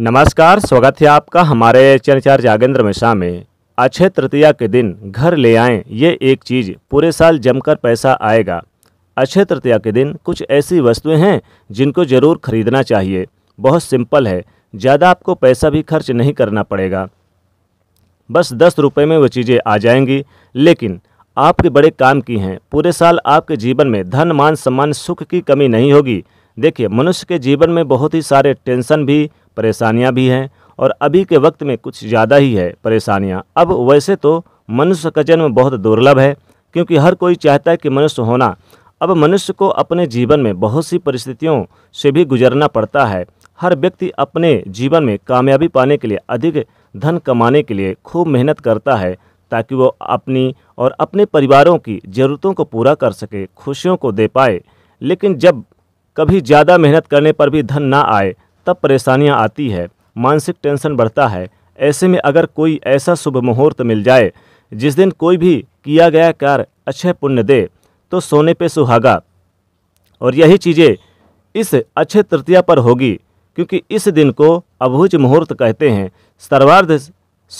नमस्कार स्वागत है आपका हमारे चरचार जागेंद्र मिश्रा में अक्षय तृतीया के दिन घर ले आए ये एक चीज़ पूरे साल जमकर पैसा आएगा अक्षय तृतीया के दिन कुछ ऐसी वस्तुएं हैं जिनको ज़रूर खरीदना चाहिए बहुत सिंपल है ज़्यादा आपको पैसा भी खर्च नहीं करना पड़ेगा बस दस रुपये में वो चीज़ें आ जाएंगी लेकिन आपके बड़े काम की हैं पूरे साल आपके जीवन में धन मान सम्मान सुख की कमी नहीं होगी देखिए मनुष्य के जीवन में बहुत ही सारे टेंशन भी परेशानियां भी हैं और अभी के वक्त में कुछ ज़्यादा ही है परेशानियां अब वैसे तो मनुष्य का जन्म बहुत दुर्लभ है क्योंकि हर कोई चाहता है कि मनुष्य होना अब मनुष्य को अपने जीवन में बहुत सी परिस्थितियों से भी गुजरना पड़ता है हर व्यक्ति अपने जीवन में कामयाबी पाने के लिए अधिक धन कमाने के लिए खूब मेहनत करता है ताकि वो अपनी और अपने परिवारों की ज़रूरतों को पूरा कर सके खुशियों को दे पाए लेकिन जब कभी ज़्यादा मेहनत करने पर भी धन ना आए तब परेशानियाँ आती है मानसिक टेंशन बढ़ता है ऐसे में अगर कोई ऐसा शुभ मुहूर्त मिल जाए जिस दिन कोई भी किया गया कार्य अच्छे पुण्य दे तो सोने पे सुहागा और यही चीज़ें इस अच्छे तृतीया पर होगी क्योंकि इस दिन को अभुज मुहूर्त कहते हैं सर्वार्ध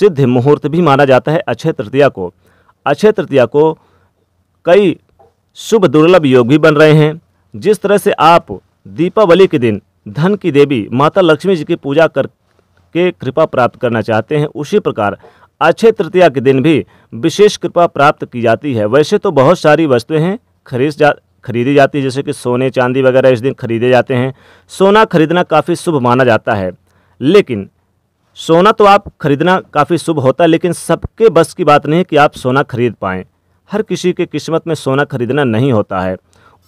सिद्ध मुहूर्त भी माना जाता है अक्षय तृतीया को अक्षय तृतीया को कई शुभ दुर्लभ योग भी बन रहे हैं जिस तरह से आप दीपावली के दिन धन की देवी माता लक्ष्मी जी की पूजा कर के कृपा प्राप्त करना चाहते हैं उसी प्रकार अक्षय तृतीया के दिन भी विशेष कृपा प्राप्त की जाती है वैसे तो बहुत सारी वस्तुएं हैं खरीद जा खरीदी जाती है जैसे कि सोने चांदी वगैरह इस दिन खरीदे जाते हैं सोना खरीदना काफ़ी शुभ माना जाता है लेकिन सोना तो आप खरीदना काफ़ी शुभ होता है लेकिन सबके बस की बात नहीं कि आप सोना खरीद पाएँ हर किसी के किस्मत में सोना खरीदना नहीं होता है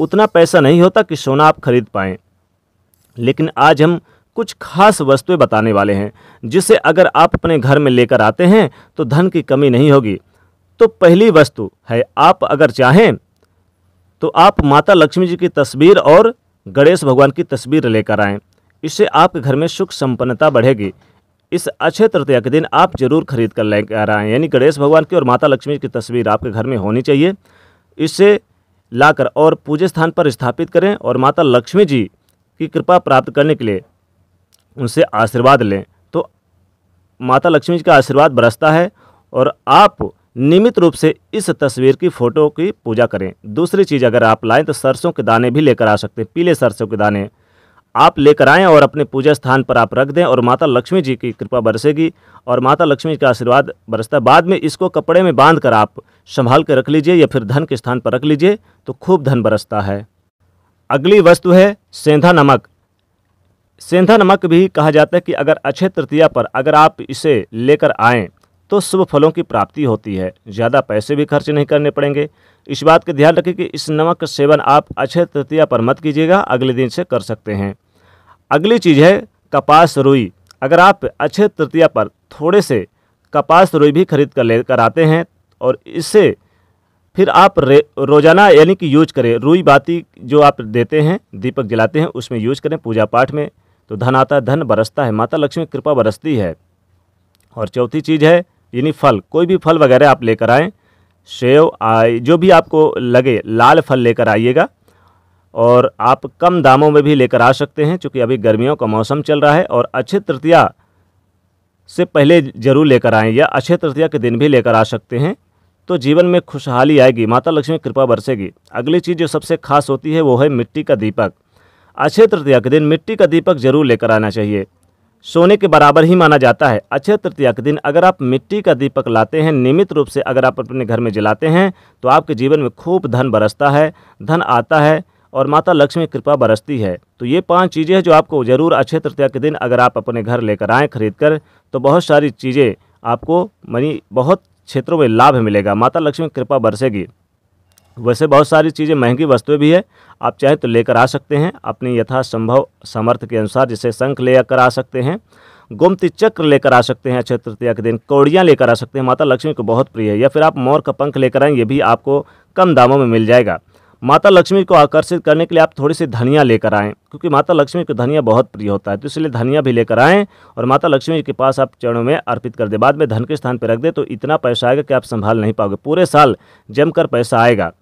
उतना पैसा नहीं होता कि सोना आप खरीद पाएँ लेकिन आज हम कुछ खास वस्तुएं बताने वाले हैं जिसे अगर आप अपने घर में लेकर आते हैं तो धन की कमी नहीं होगी तो पहली वस्तु है आप अगर चाहें तो आप माता लक्ष्मी जी की तस्वीर और गणेश भगवान की तस्वीर लेकर आएँ इससे आपके घर में सुख संपन्नता बढ़ेगी इस अक्षय तृतीया के दिन आप जरूर खरीद कर लेकर आएँ यानी गणेश भगवान की और माता लक्ष्मी की तस्वीर आपके घर में होनी चाहिए इससे लाकर और पूजे स्थान पर स्थापित करें और माता लक्ष्मी जी की कृपा प्राप्त करने के लिए उनसे आशीर्वाद लें तो माता लक्ष्मी जी का आशीर्वाद बरसता है और आप नियमित रूप से इस तस्वीर की फ़ोटो की पूजा करें दूसरी चीज़ अगर आप लाएँ तो सरसों के दाने भी लेकर आ सकते हैं पीले सरसों के दाने आप लेकर आएँ और अपने पूजा स्थान पर आप रख दें और माता लक्ष्मी जी की कृपा बरसेगी और माता लक्ष्मी का आशीर्वाद बरसता है बाद में इसको कपड़े में बांध कर आप संभाल कर रख लीजिए या फिर धन के स्थान पर रख लीजिए तो खूब धन बरसता है अगली वस्तु है सेंधा नमक सेंधा नमक भी कहा जाता है कि अगर अक्षय तृतीया पर अगर आप इसे लेकर आएँ तो शुभ फलों की प्राप्ति होती है ज़्यादा पैसे भी खर्च नहीं करने पड़ेंगे इस बात का ध्यान रखें कि इस नमक का सेवन आप अक्षय तृतीया पर मत कीजिएगा अगले दिन से कर सकते हैं अगली चीज़ है कपास रुई अगर आप अक्षय तृतीया पर थोड़े से कपास रुई भी खरीद कर लेकर आते हैं और इससे फिर आप रोज़ाना यानी कि यूज करें रुई बाती जो आप देते हैं दीपक जलाते हैं उसमें यूज करें पूजा पाठ में तो धन आता है धन बरसता है माता लक्ष्मी कृपा बरसती है और चौथी चीज़ है यानी फल कोई भी फल वगैरह आप लेकर आएँ सेव आए जो भी आपको लगे लाल फल लेकर आइएगा और आप कम दामों में भी लेकर आ सकते हैं क्योंकि अभी गर्मियों का मौसम चल रहा है और अच्छे तृतीया से पहले जरूर लेकर आएँ या अच्छे तृतीया के दिन भी लेकर आ सकते हैं तो जीवन में खुशहाली आएगी माता लक्ष्मी कृपा बरसेगी अगली चीज़ जो सबसे खास होती है वो है मिट्टी का दीपक अच्छे तृतीया के दिन मिट्टी का दीपक जरूर लेकर आना चाहिए सोने के बराबर ही माना जाता है अक्षय तृतीया के दिन अगर आप मिट्टी का दीपक लाते हैं नियमित रूप से अगर आप अपने घर में जलाते हैं तो आपके जीवन में खूब धन बरसता है धन आता है और माता लक्ष्मी कृपा बरसती है तो ये पांच चीज़ें हैं जो आपको ज़रूर अक्षय तृतीया के दिन अगर आप अपने घर लेकर आएँ खरीद कर तो बहुत सारी चीज़ें आपको मनी बहुत क्षेत्रों में लाभ मिलेगा माता लक्ष्मी कृपा बरसेगी वैसे बहुत सारी चीज़ें महंगी वस्तुएं भी है आप चाहे तो लेकर आ सकते हैं अपनी यथासंभव सामर्थ्य के अनुसार जैसे शंख लेकर आ सकते हैं गोमती चक्र लेकर आ सकते हैं अक्षय तृतीया के दिन कौड़ियाँ लेकर आ सकते हैं माता लक्ष्मी को बहुत प्रिय है या फिर आप मोर का पंख लेकर आएँ ये भी आपको कम दामों में मिल जाएगा माता लक्ष्मी को आकर्षित करने के लिए आप थोड़ी सी धनिया लेकर आएँ क्योंकि माता लक्ष्मी को धनिया बहुत प्रिय होता है तो इसलिए धनिया भी लेकर आएँ और माता लक्ष्मी के पास आप चरणों में अर्पित कर दें बाद में धन के स्थान पर रख दें तो इतना पैसा आएगा कि आप संभाल नहीं पाओगे पूरे साल जमकर पैसा आएगा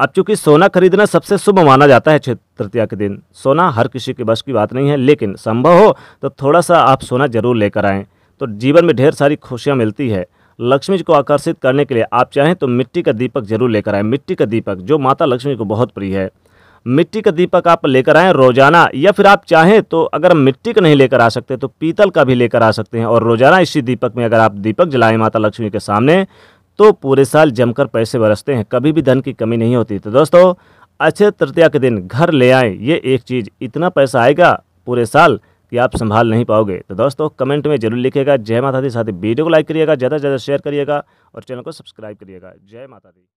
अब चूंकि सोना खरीदना सबसे शुभ माना जाता है तृतीया के दिन सोना हर किसी के बस की बात नहीं है लेकिन संभव हो तो थोड़ा सा आप सोना जरूर लेकर आएँ तो जीवन में ढेर सारी खुशियाँ मिलती है लक्ष्मी जी को आकर्षित करने के लिए आप चाहें तो मिट्टी का दीपक जरूर लेकर आएँ मिट्टी का दीपक जो माता लक्ष्मी को बहुत प्रिय है मिट्टी का दीपक आप लेकर आएँ रोजाना या फिर आप चाहें तो अगर मिट्टी का नहीं लेकर आ सकते तो पीतल का भी लेकर आ सकते हैं और रोजाना इसी दीपक में अगर आप दीपक जलाएं माता लक्ष्मी के सामने तो पूरे साल जमकर पैसे बरसते हैं कभी भी धन की कमी नहीं होती तो दोस्तों अक्षय तृतीया के दिन घर ले आएँ ये एक चीज़ इतना पैसा आएगा पूरे साल कि आप संभाल नहीं पाओगे तो दोस्तों कमेंट में जरूर लिखेगा जय माता दी साथ ही वीडियो को लाइक करिएगा ज़्यादा से ज़्यादा शेयर करिएगा और चैनल को सब्सक्राइब करिएगा जय माता दी